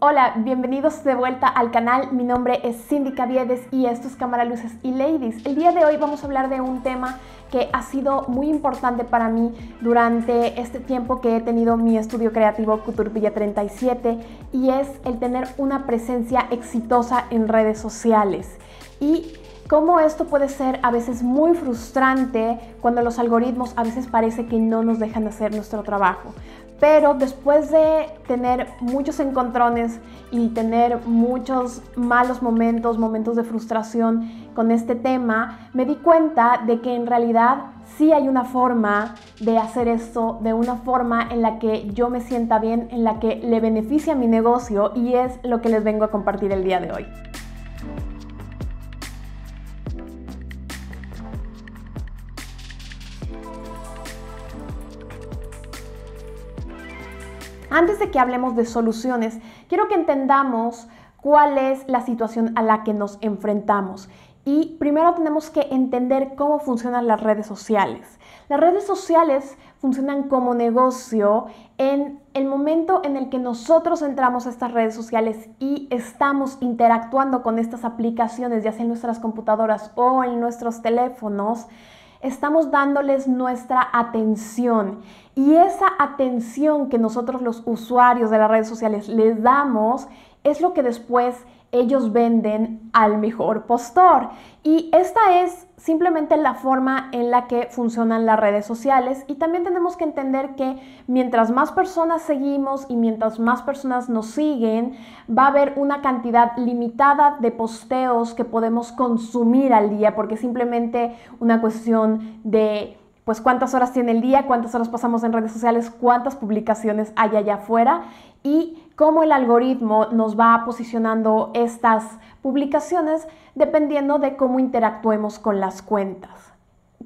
Hola, bienvenidos de vuelta al canal. Mi nombre es Cindy Caviedes y esto es Cámara Luces y Ladies. El día de hoy vamos a hablar de un tema que ha sido muy importante para mí durante este tiempo que he tenido mi estudio creativo Cuturpilla 37 y es el tener una presencia exitosa en redes sociales. Y cómo esto puede ser a veces muy frustrante cuando los algoritmos a veces parece que no nos dejan hacer nuestro trabajo. Pero después de tener muchos encontrones y tener muchos malos momentos, momentos de frustración con este tema, me di cuenta de que en realidad sí hay una forma de hacer esto, de una forma en la que yo me sienta bien, en la que le beneficia a mi negocio y es lo que les vengo a compartir el día de hoy. Antes de que hablemos de soluciones, quiero que entendamos cuál es la situación a la que nos enfrentamos. Y primero tenemos que entender cómo funcionan las redes sociales. Las redes sociales funcionan como negocio en el momento en el que nosotros entramos a estas redes sociales y estamos interactuando con estas aplicaciones, ya sea en nuestras computadoras o en nuestros teléfonos estamos dándoles nuestra atención. Y esa atención que nosotros los usuarios de las redes sociales les damos es lo que después ellos venden al mejor postor. Y esta es simplemente la forma en la que funcionan las redes sociales y también tenemos que entender que mientras más personas seguimos y mientras más personas nos siguen, va a haber una cantidad limitada de posteos que podemos consumir al día porque es simplemente una cuestión de pues cuántas horas tiene el día, cuántas horas pasamos en redes sociales, cuántas publicaciones hay allá afuera y cómo el algoritmo nos va posicionando estas publicaciones dependiendo de cómo interactuemos con las cuentas.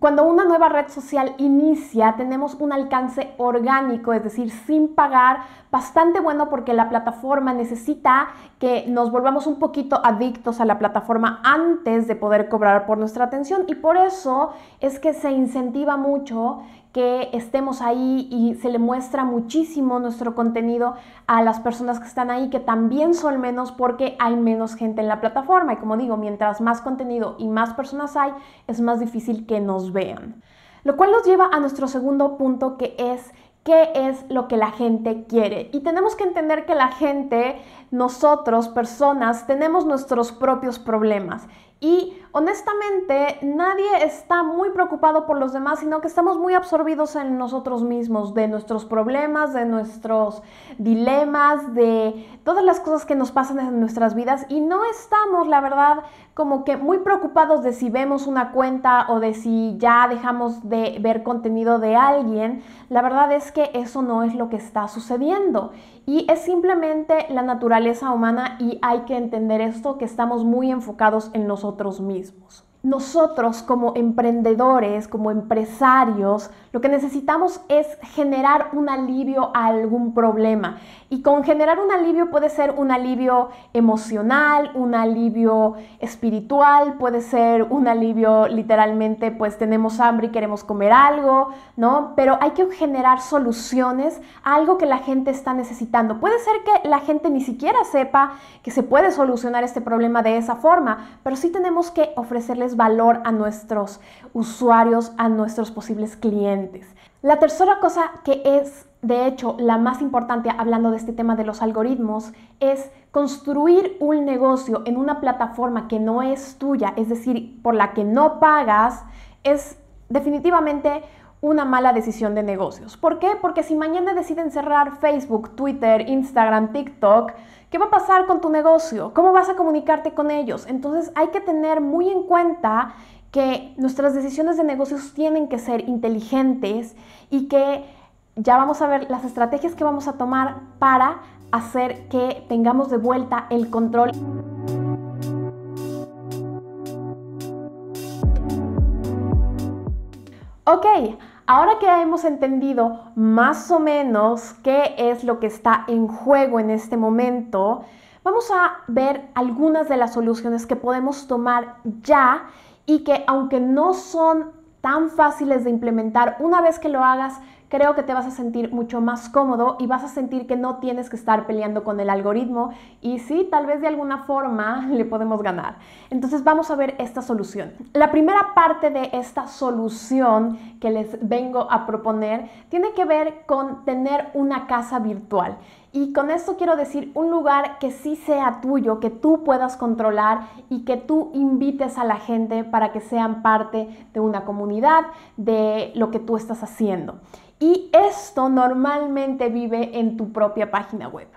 Cuando una nueva red social inicia, tenemos un alcance orgánico, es decir, sin pagar, bastante bueno porque la plataforma necesita que nos volvamos un poquito adictos a la plataforma antes de poder cobrar por nuestra atención y por eso es que se incentiva mucho que estemos ahí y se le muestra muchísimo nuestro contenido a las personas que están ahí, que también son menos porque hay menos gente en la plataforma. Y como digo, mientras más contenido y más personas hay, es más difícil que nos vean. Lo cual nos lleva a nuestro segundo punto que es qué es lo que la gente quiere. Y tenemos que entender que la gente, nosotros, personas, tenemos nuestros propios problemas. Y honestamente nadie está muy preocupado por los demás, sino que estamos muy absorbidos en nosotros mismos, de nuestros problemas, de nuestros dilemas, de todas las cosas que nos pasan en nuestras vidas y no estamos, la verdad, como que muy preocupados de si vemos una cuenta o de si ya dejamos de ver contenido de alguien. La verdad es que eso no es lo que está sucediendo y es simplemente la naturaleza humana y hay que entender esto que estamos muy enfocados en nosotros mismos. mismos. nosotros como emprendedores, como empresarios, lo que necesitamos es generar un alivio a algún problema. Y con generar un alivio puede ser un alivio emocional, un alivio espiritual, puede ser un alivio literalmente, pues tenemos hambre y queremos comer algo, ¿no? Pero hay que generar soluciones a algo que la gente está necesitando. Puede ser que la gente ni siquiera sepa que se puede solucionar este problema de esa forma, pero sí tenemos que ofrecerles valor a nuestros usuarios, a nuestros posibles clientes. La tercera cosa que es, de hecho, la más importante hablando de este tema de los algoritmos es construir un negocio en una plataforma que no es tuya, es decir, por la que no pagas, es definitivamente una mala decisión de negocios. ¿Por qué? Porque si mañana deciden cerrar Facebook, Twitter, Instagram, TikTok, ¿qué va a pasar con tu negocio? ¿Cómo vas a comunicarte con ellos? Entonces hay que tener muy en cuenta que nuestras decisiones de negocios tienen que ser inteligentes y que ya vamos a ver las estrategias que vamos a tomar para hacer que tengamos de vuelta el control. Ok, Ahora que hemos entendido más o menos qué es lo que está en juego en este momento, vamos a ver algunas de las soluciones que podemos tomar ya y que aunque no son tan fáciles de implementar, una vez que lo hagas, creo que te vas a sentir mucho más cómodo y vas a sentir que no tienes que estar peleando con el algoritmo y sí, tal vez de alguna forma le podemos ganar. Entonces vamos a ver esta solución. La primera parte de esta solución que les vengo a proponer tiene que ver con tener una casa virtual. Y con esto quiero decir un lugar que sí sea tuyo, que tú puedas controlar y que tú invites a la gente para que sean parte de una comunidad, de lo que tú estás haciendo y esto normalmente vive en tu propia página web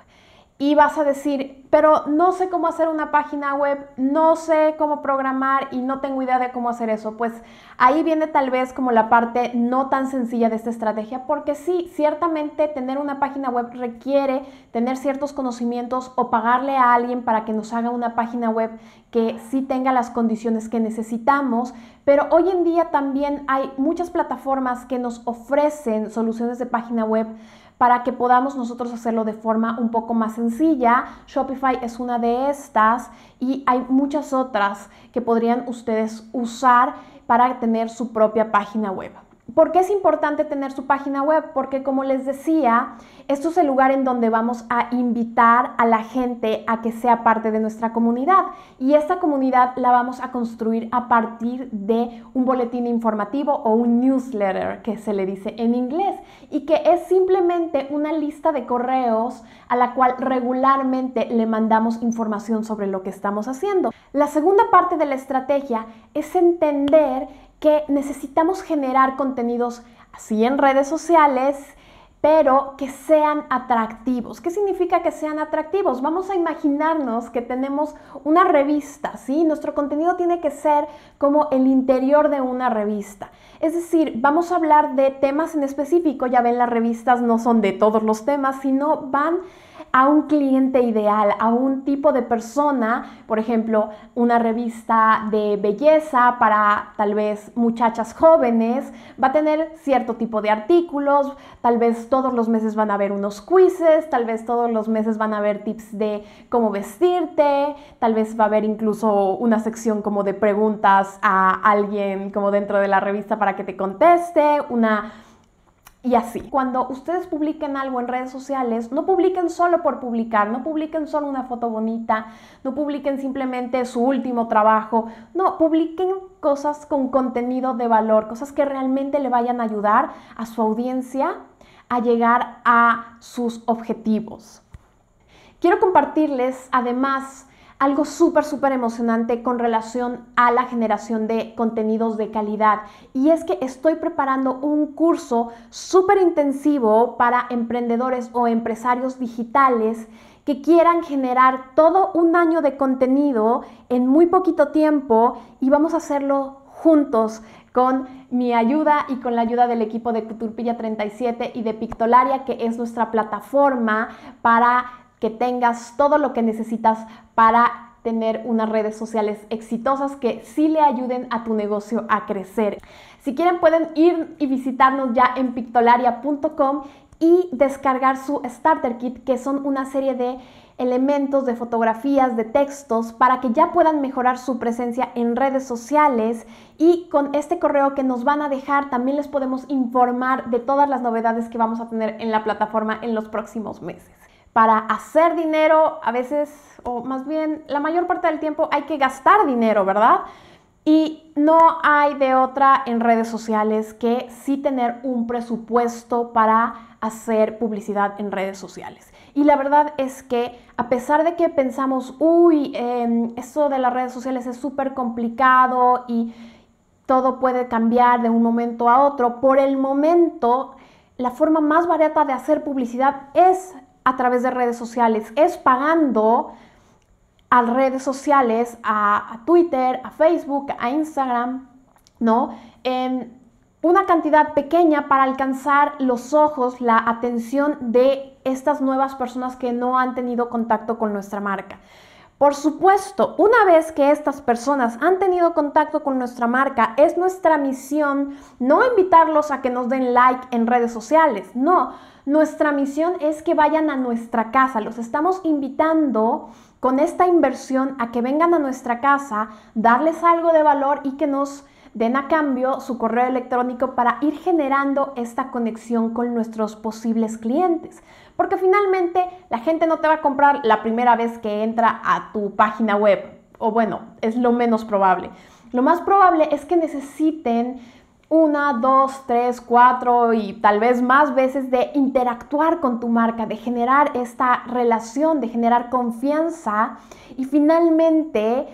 y vas a decir, pero no sé cómo hacer una página web, no sé cómo programar y no tengo idea de cómo hacer eso, pues ahí viene tal vez como la parte no tan sencilla de esta estrategia, porque sí, ciertamente tener una página web requiere tener ciertos conocimientos o pagarle a alguien para que nos haga una página web que sí tenga las condiciones que necesitamos, pero hoy en día también hay muchas plataformas que nos ofrecen soluciones de página web para que podamos nosotros hacerlo de forma un poco más sencilla. Shopify es una de estas y hay muchas otras que podrían ustedes usar para tener su propia página web. ¿Por qué es importante tener su página web? Porque como les decía, esto es el lugar en donde vamos a invitar a la gente a que sea parte de nuestra comunidad y esta comunidad la vamos a construir a partir de un boletín informativo o un newsletter que se le dice en inglés y que es simplemente una lista de correos a la cual regularmente le mandamos información sobre lo que estamos haciendo. La segunda parte de la estrategia es entender que necesitamos generar contenidos así en redes sociales, pero que sean atractivos. ¿Qué significa que sean atractivos? Vamos a imaginarnos que tenemos una revista, ¿sí? Nuestro contenido tiene que ser como el interior de una revista. Es decir, vamos a hablar de temas en específico, ya ven, las revistas no son de todos los temas, sino van a un cliente ideal, a un tipo de persona, por ejemplo, una revista de belleza para tal vez muchachas jóvenes, va a tener cierto tipo de artículos, tal vez todos los meses van a haber unos quizzes, tal vez todos los meses van a haber tips de cómo vestirte, tal vez va a haber incluso una sección como de preguntas a alguien como dentro de la revista para que te conteste, una y así. Cuando ustedes publiquen algo en redes sociales, no publiquen solo por publicar, no publiquen solo una foto bonita, no publiquen simplemente su último trabajo, no, publiquen cosas con contenido de valor, cosas que realmente le vayan a ayudar a su audiencia a llegar a sus objetivos. Quiero compartirles además algo súper, súper emocionante con relación a la generación de contenidos de calidad. Y es que estoy preparando un curso súper intensivo para emprendedores o empresarios digitales que quieran generar todo un año de contenido en muy poquito tiempo y vamos a hacerlo juntos con mi ayuda y con la ayuda del equipo de Cuturpilla 37 y de Pictolaria, que es nuestra plataforma para que tengas todo lo que necesitas para tener unas redes sociales exitosas que sí le ayuden a tu negocio a crecer. Si quieren pueden ir y visitarnos ya en pictolaria.com y descargar su Starter Kit, que son una serie de elementos, de fotografías, de textos, para que ya puedan mejorar su presencia en redes sociales. Y con este correo que nos van a dejar, también les podemos informar de todas las novedades que vamos a tener en la plataforma en los próximos meses para hacer dinero, a veces, o más bien la mayor parte del tiempo hay que gastar dinero, ¿verdad? Y no hay de otra en redes sociales que sí tener un presupuesto para hacer publicidad en redes sociales. Y la verdad es que a pesar de que pensamos, uy, eh, esto de las redes sociales es súper complicado y todo puede cambiar de un momento a otro, por el momento la forma más barata de hacer publicidad es a través de redes sociales, es pagando a redes sociales, a, Twitter, a Facebook, a Instagram, ¿no? Eh, una cantidad pequeña para alcanzar los ojos, la atención de estas nuevas personas que no han tenido contacto con nuestra marca. Por supuesto, una vez que estas personas han tenido contacto con nuestra marca, es nuestra misión no invitarlos a que nos den like en redes sociales, no, nuestra misión es que vayan a nuestra casa, los estamos invitando con esta inversión a que vengan a nuestra casa, darles algo de valor y que nos den a cambio su correo electrónico para ir generando esta conexión con nuestros posibles clientes. Porque finalmente la gente no te va a comprar la primera vez que entra a tu página web. O bueno, es lo menos probable. Lo más probable es que necesiten una, dos, tres, cuatro y tal vez más veces de interactuar con tu marca, de generar esta relación, de generar confianza y finalmente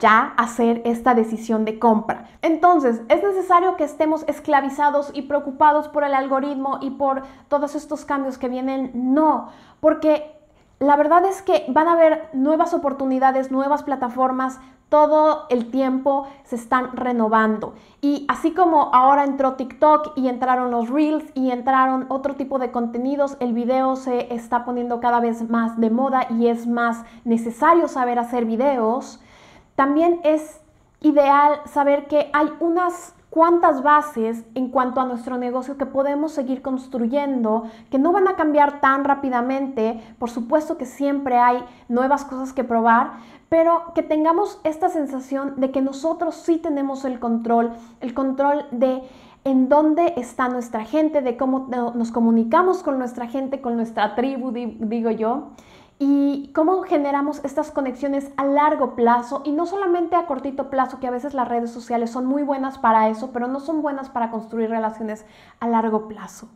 ya hacer esta decisión de compra. Entonces, es necesario que estemos esclavizados y preocupados por el algoritmo y por todos estos cambios que vienen. No, porque la verdad es que van a haber nuevas oportunidades, nuevas plataformas, todo el tiempo se están renovando. Y así como ahora entró TikTok y entraron los reels y entraron otro tipo de contenidos, el video se está poniendo cada vez más de moda y es más necesario saber hacer videos. También es ideal saber que hay unas cuantas bases en cuanto a nuestro negocio que podemos seguir construyendo, que no van a cambiar tan rápidamente. Por supuesto que siempre hay nuevas cosas que probar, pero que tengamos esta sensación de que nosotros sí tenemos el control, el control de en dónde está nuestra gente, de cómo nos comunicamos con nuestra gente, con nuestra tribu, digo yo, y cómo generamos estas conexiones a largo plazo y no solamente a cortito plazo, que a veces las redes sociales son muy buenas para eso, pero no son buenas para construir relaciones a largo plazo.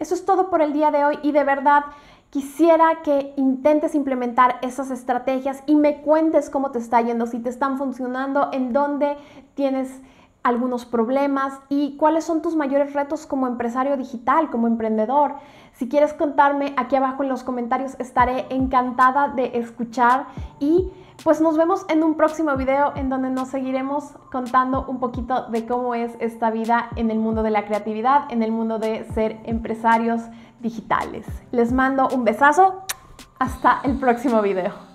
Eso es todo por el día de hoy y de verdad quisiera que intentes implementar esas estrategias y me cuentes cómo te está yendo, si te están funcionando, en dónde tienes algunos problemas y cuáles son tus mayores retos como empresario digital, como emprendedor. Si quieres contarme aquí abajo en los comentarios, estaré encantada de escuchar y pues nos vemos en un próximo video en donde nos seguiremos contando un poquito de cómo es esta vida en el mundo de la creatividad, en el mundo de ser empresarios digitales. Les mando un besazo. Hasta el próximo video.